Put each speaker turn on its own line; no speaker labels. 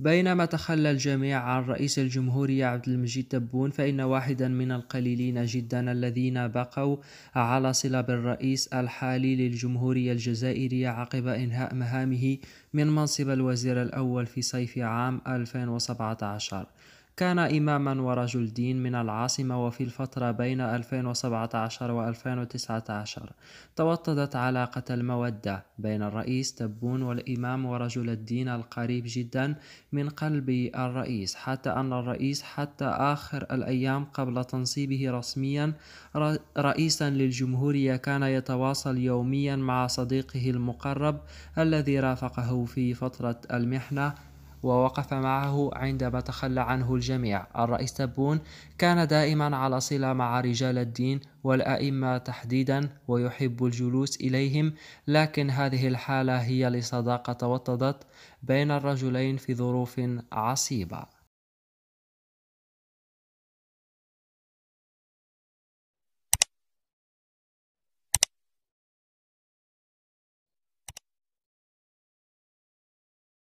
بينما تخلى
الجميع عن رئيس الجمهورية عبد المجيد تبون فإن واحدا من القليلين جدا الذين بقوا على صلة بالرئيس الحالي للجمهورية الجزائرية عقب إنهاء مهامه من منصب الوزير الأول في صيف عام 2017 كان إماما ورجل دين من العاصمة وفي الفترة بين 2017 و 2019 توطدت علاقة المودة بين الرئيس تبون والإمام ورجل الدين القريب جدا من قلب الرئيس حتى أن الرئيس حتى آخر الأيام قبل تنصيبه رسميا رئيسا للجمهورية كان يتواصل يوميا مع صديقه المقرب الذي رافقه في فترة المحنة ووقف معه عندما تخلى عنه الجميع الرئيس تبون كان دائما على صلة مع رجال الدين والأئمة تحديدا ويحب الجلوس إليهم لكن هذه الحالة هي لصداقة توطدت بين الرجلين في ظروف عصيبة